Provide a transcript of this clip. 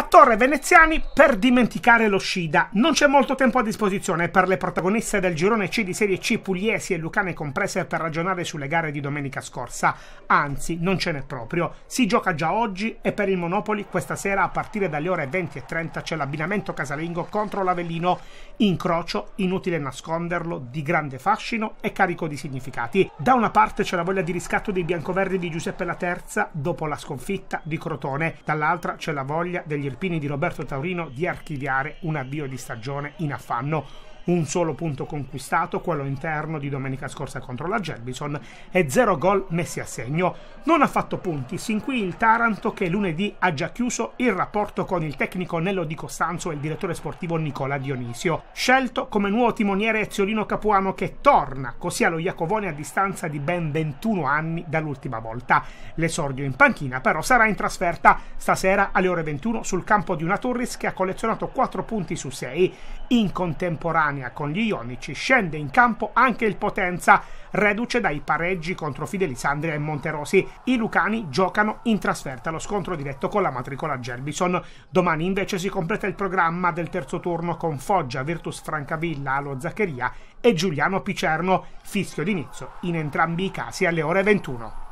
Fattore veneziani per dimenticare lo Shida. Non c'è molto tempo a disposizione per le protagoniste del girone C di Serie C pugliesi e lucane comprese per ragionare sulle gare di domenica scorsa. Anzi, non ce n'è proprio. Si gioca già oggi e per il Monopoli questa sera a partire dalle ore 20.30 c'è l'abbinamento casalingo contro l'Avellino. Incrocio, inutile nasconderlo, di grande fascino e carico di significati. Da una parte c'è la voglia di riscatto dei biancoverdi di Giuseppe la Terza dopo la sconfitta di Crotone, dall'altra c'è la voglia degli alpini di Roberto Taurino di archiviare un avvio di stagione in affanno un solo punto conquistato, quello interno di domenica scorsa contro la Gerbison, e zero gol messi a segno. Non ha fatto punti, sin qui il Taranto che lunedì ha già chiuso il rapporto con il tecnico Nello Di Costanzo e il direttore sportivo Nicola Dionisio, scelto come nuovo timoniere Eziolino Capuano che torna così allo Iacovone a distanza di ben 21 anni dall'ultima volta. L'esordio in panchina però sarà in trasferta stasera alle ore 21 sul campo di una Turris che ha collezionato 4 punti su 6. In contemporanea Germania con gli ionici scende in campo anche il Potenza, reduce dai pareggi contro Fidelisandria e Monterosi. I lucani giocano in trasferta lo scontro diretto con la matricola Gerbison. Domani invece si completa il programma del terzo turno con Foggia, Virtus Francavilla, Alo Zaccheria e Giuliano Picerno, fischio d'inizio in entrambi i casi alle ore 21.